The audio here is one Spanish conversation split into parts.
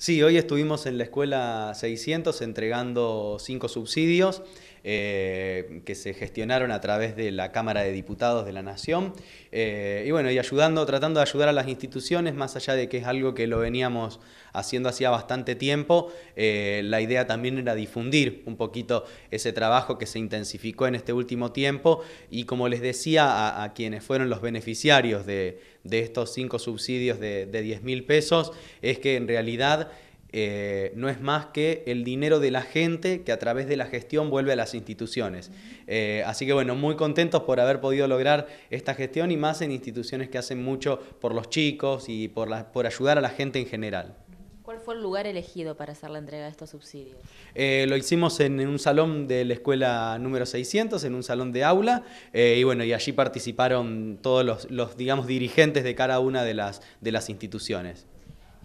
Sí, hoy estuvimos en la escuela 600 entregando cinco subsidios. Eh, que se gestionaron a través de la Cámara de Diputados de la Nación. Eh, y bueno, y ayudando, tratando de ayudar a las instituciones, más allá de que es algo que lo veníamos haciendo hacía bastante tiempo, eh, la idea también era difundir un poquito ese trabajo que se intensificó en este último tiempo. Y como les decía, a, quienes fueron los beneficiarios de, estos cinco subsidios de, de 10 mil pesos, es que en realidad eh, no es más que el dinero de la gente que a través de la gestión vuelve a las instituciones. Eh, así que bueno, muy contentos por haber podido lograr esta gestión y más en instituciones que hacen mucho por los chicos y por, ayudar a la gente en general. ¿Cuál fue el lugar elegido para hacer la entrega de estos subsidios? Eh, lo hicimos en, un salón de la escuela número 600, en un salón de aula, y bueno, y allí participaron todos los, digamos, dirigentes de cada una de las instituciones.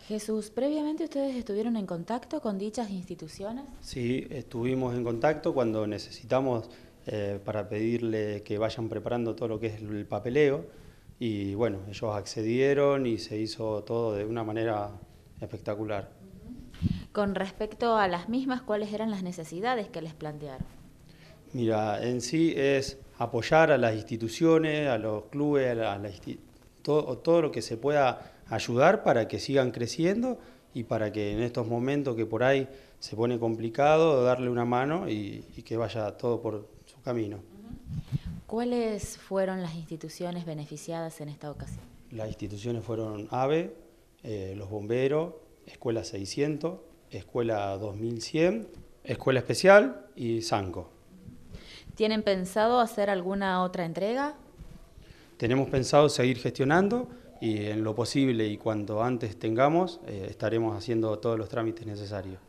Jesús, previamente ustedes estuvieron en contacto con dichas instituciones. Sí, estuvimos en contacto cuando necesitamos eh, para pedirle que vayan preparando todo lo que es el papeleo y bueno, ellos accedieron y se hizo todo de una manera espectacular. Con respecto a las mismas, ¿cuáles eran las necesidades que les plantearon? Mira, en sí es apoyar a las instituciones, a los clubes, a las instituciones todo, lo que se pueda ayudar para que sigan creciendo y para que en estos momentos que por ahí se pone complicado, darle una mano y, que vaya todo por su camino. ¿Cuáles fueron las instituciones beneficiadas en esta ocasión? Las instituciones fueron AVE, eh, los bomberos, Escuela 600, Escuela 2100, Escuela Especial y Sanco. ¿Tienen pensado hacer alguna otra entrega? tenemos pensado seguir gestionando y en lo posible y cuanto antes tengamos, eh, estaremos haciendo todos los trámites necesarios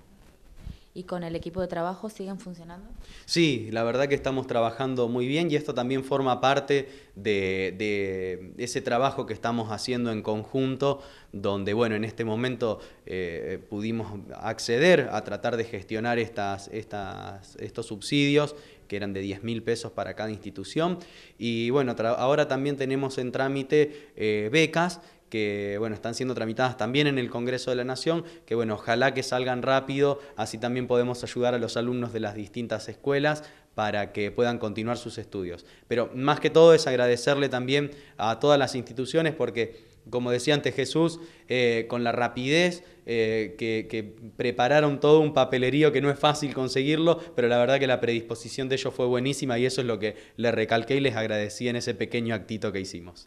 y con el equipo de trabajo siguen funcionando? Sí, la verdad que estamos trabajando muy bien y esto también forma parte de, ese trabajo que estamos haciendo en conjunto, donde bueno, en este momento eh, eh, pudimos acceder a tratar de gestionar estas, estos subsidios que eran de 10 mil pesos para cada institución. Y bueno, ahora también tenemos en trámite eh, becas que están siendo tramitadas también en el Congreso de la Nación, que bueno, ojalá que salgan rápido, así también podemos ayudar a los alumnos de las distintas escuelas para que puedan continuar sus estudios. Pero más que todo es agradecerle también a todas las instituciones porque como decía antes Jesús, eh, con la rapidez eh, que, que, prepararon todo un papelerío que no es fácil conseguirlo, pero la verdad que la predisposición de ellos fue buenísima y eso es lo que les recalqué y les agradecí en ese pequeño actito que hicimos.